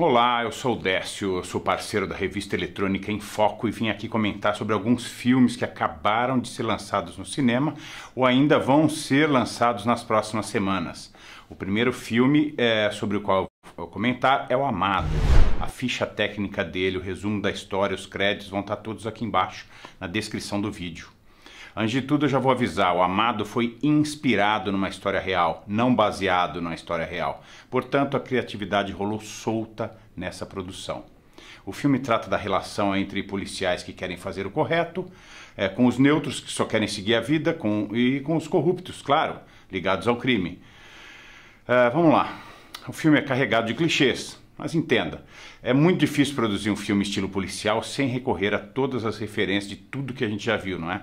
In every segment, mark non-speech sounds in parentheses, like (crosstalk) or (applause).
Olá, eu sou o Décio, eu sou parceiro da revista eletrônica Em Foco e vim aqui comentar sobre alguns filmes que acabaram de ser lançados no cinema ou ainda vão ser lançados nas próximas semanas. O primeiro filme é, sobre o qual eu vou comentar é o Amado. A ficha técnica dele, o resumo da história, os créditos vão estar todos aqui embaixo na descrição do vídeo. Antes de tudo, eu já vou avisar: o Amado foi inspirado numa história real, não baseado numa história real. Portanto, a criatividade rolou solta nessa produção. O filme trata da relação entre policiais que querem fazer o correto, é, com os neutros que só querem seguir a vida com, e com os corruptos, claro, ligados ao crime. É, vamos lá. O filme é carregado de clichês, mas entenda, é muito difícil produzir um filme estilo policial sem recorrer a todas as referências de tudo que a gente já viu, não é?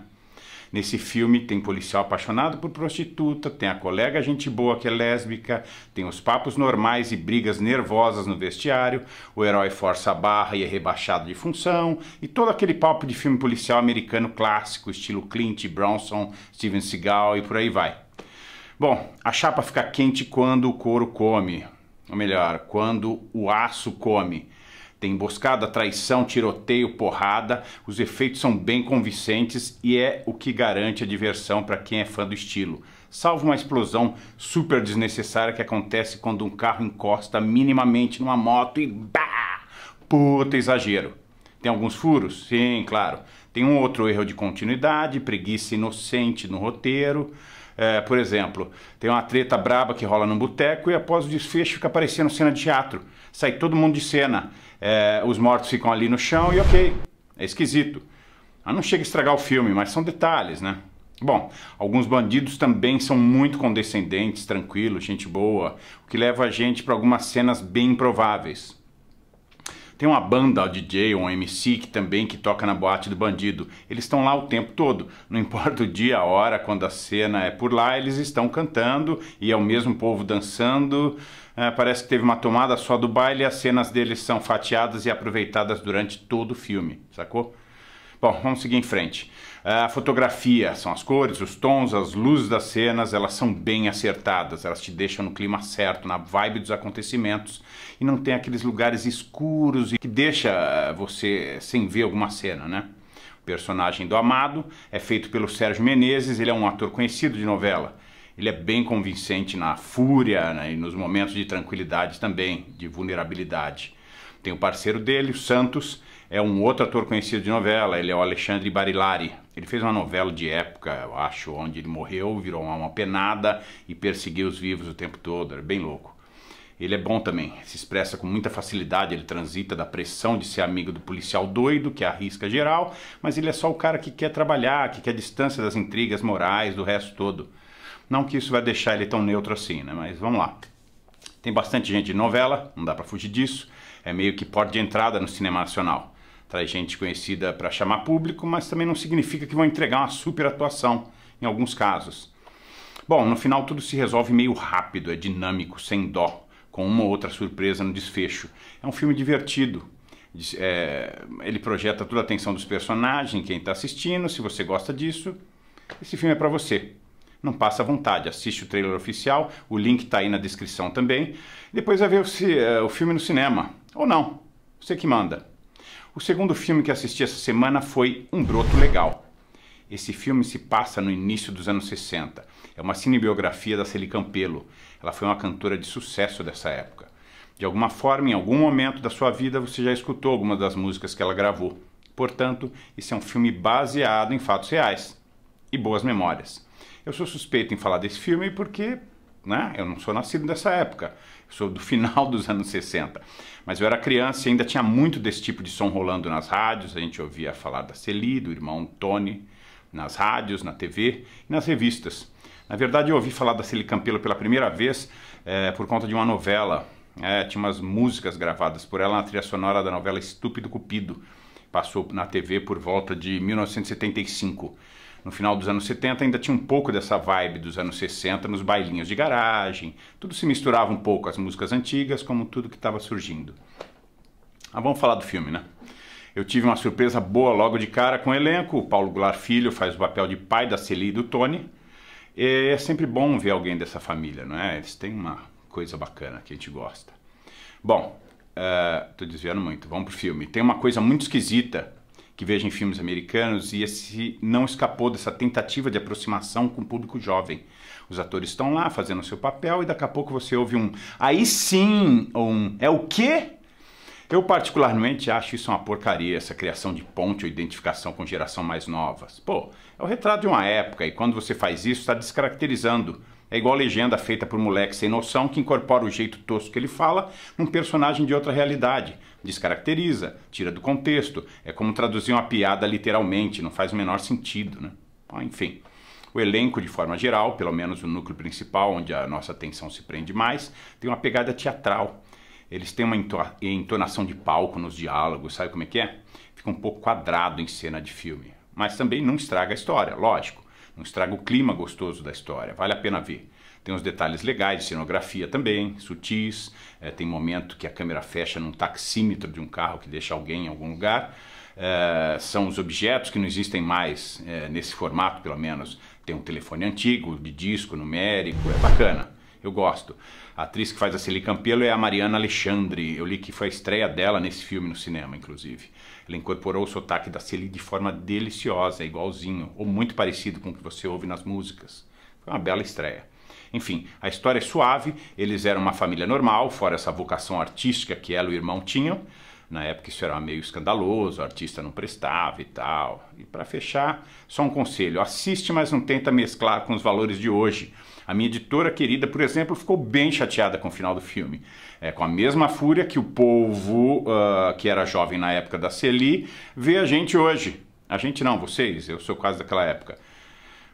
Nesse filme tem policial apaixonado por prostituta, tem a colega gente boa que é lésbica, tem os papos normais e brigas nervosas no vestiário, o herói força a barra e é rebaixado de função, e todo aquele papo de filme policial americano clássico, estilo Clint, Bronson, Steven Seagal e por aí vai. Bom, a chapa fica quente quando o couro come, ou melhor, quando o aço come. Tem emboscada, traição, tiroteio, porrada. Os efeitos são bem convincentes e é o que garante a diversão para quem é fã do estilo. Salvo uma explosão super desnecessária que acontece quando um carro encosta minimamente numa moto e bah! Puta exagero. Tem alguns furos? Sim, claro. Tem um outro erro de continuidade, preguiça inocente no roteiro. É, por exemplo, tem uma treta braba que rola num boteco e após o desfecho fica aparecendo cena de teatro. Sai todo mundo de cena. É, os mortos ficam ali no chão e ok, é esquisito. Mas ah, não chega a estragar o filme, mas são detalhes, né? Bom, alguns bandidos também são muito condescendentes, tranquilos, gente boa, o que leva a gente para algumas cenas bem improváveis. Tem uma banda DJ ou um MC que também que toca na boate do bandido. Eles estão lá o tempo todo. Não (laughs) importa o dia, a hora, quando a cena é por lá, eles estão cantando e é o mesmo povo dançando. É, parece que teve uma tomada só do baile e as cenas deles são fatiadas e aproveitadas durante todo o filme, sacou? Bom, vamos seguir em frente. É, a fotografia são as cores, os tons, as luzes das cenas, elas são bem acertadas, elas te deixam no clima certo, na vibe dos acontecimentos e não tem aqueles lugares escuros que deixa eh, você sem ver alguma cena, né? O personagem do Amado é feito pelo Sérgio Menezes, ele é um ator conhecido de novela. Ele é bem convincente na fúria né, e nos momentos de tranquilidade também, de vulnerabilidade. Tem o parceiro dele, o Santos, é um outro ator conhecido de novela, ele é o Alexandre Barilari, ele fez uma novela de época, eu acho, onde ele morreu, virou uma alma penada e perseguiu os vivos o tempo todo, era bem louco. Ele é bom também, se expressa com muita facilidade, ele transita da pressão de ser amigo do policial doido, que arrisca geral, mas ele é só o cara que quer trabalhar, que quer distância das intrigas morais, do resto todo. Não que isso vai deixar ele tão neutro assim, né? Mas vamos lá. Tem bastante gente de novela, não dá para fugir disso. É meio que porta de entrada no cinema nacional traz gente conhecida para chamar público, mas também não significa que vão entregar uma super atuação em alguns casos. Bom, no final tudo se resolve meio rápido, é dinâmico, sem dó, com uma ou outra surpresa no desfecho. É um filme divertido. É, ele projeta toda a atenção dos personagens, quem está assistindo. Se você gosta disso, esse filme é para você. Não passa à vontade, assiste o trailer oficial, o link está aí na descrição também. Depois vai ver o, é, o filme no cinema, ou não, você que manda. O segundo filme que assisti essa semana foi Um Broto Legal. Esse filme se passa no início dos anos 60. É uma cinebiografia da Celi Campelo. Ela foi uma cantora de sucesso dessa época. De alguma forma, em algum momento da sua vida, você já escutou algumas das músicas que ela gravou. Portanto, esse é um filme baseado em fatos reais e boas memórias. Eu sou suspeito em falar desse filme porque né? Eu não sou nascido dessa época, sou do (laughs) final dos anos 60. Mas eu era criança e ainda tinha muito desse tipo de som rolando nas rádios, a gente ouvia falar da Celi, do irmão Tony, nas rádios, na TV e nas revistas. Na verdade, eu ouvi falar da Celi Campelo pela primeira vez é, por conta de uma novela. É, tinha umas músicas gravadas por ela na trilha sonora da novela Estúpido Cupido. Passou na TV por volta de 1975 no final dos anos 70 ainda tinha um pouco dessa vibe dos anos 60 nos bailinhos de garagem, tudo se misturava um pouco, as músicas antigas, como tudo que estava surgindo. Mas ah, vamos falar do filme, né? Eu tive uma surpresa boa logo de cara com o elenco. O Paulo Goulart Filho faz o papel de pai da Celie e do Tony. E é sempre bom ver alguém dessa família, não é? Eles têm uma coisa bacana que a gente gosta. Bom, estou uh, desviando muito, vamos pro filme. Tem uma coisa muito esquisita que veja em filmes americanos e esse não escapou dessa tentativa de aproximação com o público jovem. Os atores estão lá fazendo o seu papel e daqui a pouco você ouve um aí sim, um é o quê? Eu particularmente acho isso uma porcaria, essa criação de ponte ou identificação com geração mais novas. Pô, é o retrato de uma época e quando você faz isso está descaracterizando é igual a legenda feita por moleque sem noção que incorpora o jeito tosco que ele fala num personagem de outra realidade, descaracteriza, tira do contexto. É como traduzir uma piada literalmente, não faz o menor sentido, né? Bom, enfim. O elenco, de forma geral, pelo menos o núcleo principal, onde a nossa atenção se prende mais, tem uma pegada teatral. Eles têm uma entonação de palco nos diálogos, sabe como é que é? Fica um pouco quadrado em cena de filme, mas também não estraga a história, lógico. Não estraga o clima gostoso da história, vale a pena ver. Tem uns detalhes legais de cenografia também, sutis. É, tem momento que a câmera fecha num taxímetro de um carro que deixa alguém em algum lugar. É, são os objetos que não existem mais, é, nesse formato pelo menos. Tem um telefone antigo, de disco numérico, é bacana. Eu gosto. A atriz que faz a Celi Campelo é a Mariana Alexandre. Eu li que foi a estreia dela nesse filme no cinema, inclusive. Ela incorporou o sotaque da Celi de forma deliciosa, igualzinho, ou muito parecido com o que você ouve nas músicas. Foi uma bela estreia. Enfim, a história é suave, eles eram uma família normal, fora essa vocação artística que ela e o irmão tinham. Na época isso era meio escandaloso, o artista não prestava e tal. E para fechar, só um conselho: assiste, mas não tenta mesclar com os valores de hoje. A minha editora querida, por exemplo, ficou bem chateada com o final do filme. É, com a mesma fúria que o povo, uh, que era jovem na época da Celie vê a gente hoje. A gente não, vocês, eu sou quase daquela época.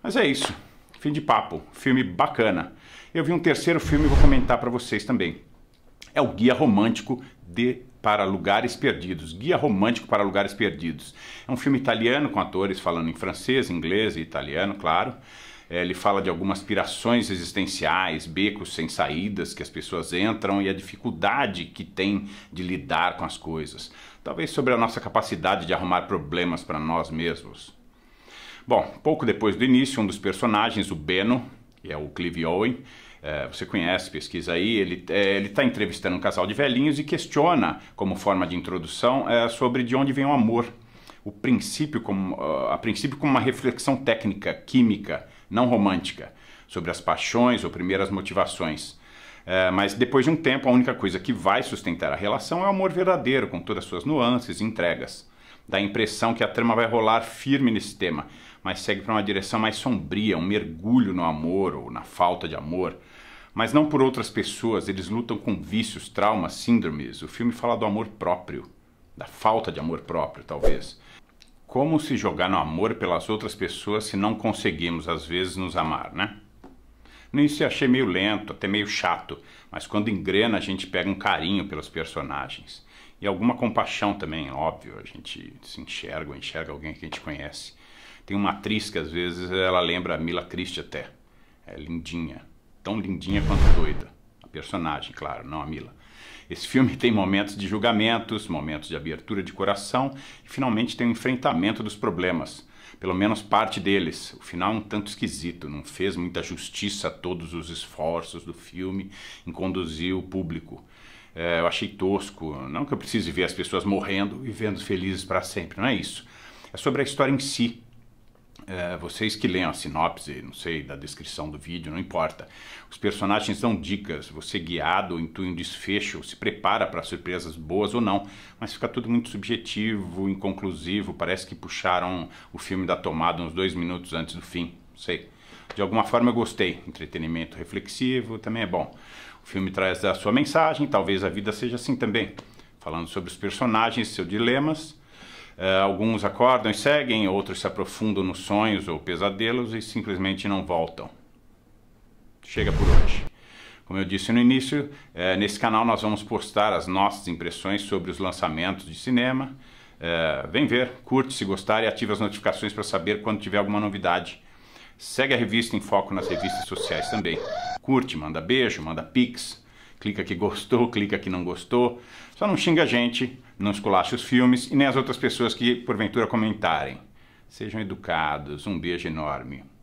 Mas é isso. Fim de papo. Filme bacana. Eu vi um terceiro filme e vou comentar para vocês também. É o Guia Romântico de para Lugares Perdidos, Guia Romântico para Lugares Perdidos. É um filme italiano com atores falando em francês, inglês e italiano, claro. É, ele fala de algumas pirações existenciais, becos sem saídas que as pessoas entram e a dificuldade que tem de lidar com as coisas. Talvez sobre a nossa capacidade de arrumar problemas para nós mesmos. Bom, pouco depois do início, um dos personagens, o Beno, que é o Clive Owen, é, você conhece, pesquisa aí, ele é, está entrevistando um casal de velhinhos e questiona, como forma de introdução, é, sobre de onde vem o amor. O princípio como, ah, a princípio como uma reflexão técnica, química, não romântica, sobre as paixões ou primeiras motivações. É, mas depois de um tempo, a única coisa que vai sustentar a relação é o amor verdadeiro, com todas as suas nuances e entregas. Dá a impressão que a trama vai rolar firme nesse tema, mas segue para uma direção mais sombria, um mergulho no amor ou na falta de amor. Mas não por outras pessoas, eles lutam com vícios, traumas, síndromes. O filme fala do amor próprio, da falta de amor próprio, talvez. Como se jogar no amor pelas outras pessoas se não conseguimos, às vezes, nos amar, né? No início achei meio lento, até meio chato, mas quando engrena a gente pega um carinho pelos personagens. E alguma compaixão também, óbvio, a gente se enxerga, enxerga alguém que a gente conhece. Tem uma atriz que às vezes ela lembra a Mila Christie até. É lindinha, tão lindinha quanto doida. A personagem, claro, não a Mila. Esse filme tem momentos de julgamentos, momentos de abertura de coração e finalmente tem o um enfrentamento dos problemas. Pelo menos parte deles. O final é um tanto esquisito, não fez muita justiça a todos os esforços do filme em conduzir o público. É, eu achei tosco, não que eu precise ver as pessoas morrendo e vendo felizes para sempre, não é isso. É sobre a história em si, é, vocês que leem a sinopse, não sei, da descrição do vídeo, não importa. Os personagens dão dicas, você guiado intui um desfecho, se prepara para surpresas boas ou não, mas fica tudo muito subjetivo, inconclusivo, parece que puxaram o filme da tomada uns dois minutos antes do fim, não sei. De alguma forma eu gostei, entretenimento reflexivo também é bom. O filme traz a sua mensagem, talvez a vida seja assim também, falando sobre os personagens, seus dilemas é, alguns acordam e seguem, outros se aprofundam nos sonhos ou pesadelos e simplesmente não voltam. Chega por hoje. Como eu disse no início, é, nesse canal nós vamos postar as nossas impressões sobre os lançamentos de cinema. É, vem ver, curte se gostar e ative as notificações para saber quando tiver alguma novidade. Segue a revista em foco nas revistas sociais também. Curte, manda beijo, manda pix clica que gostou, clica que não gostou. Só não xinga a gente, não esculache os filmes e nem as outras pessoas que porventura comentarem. Sejam educados. Um beijo enorme.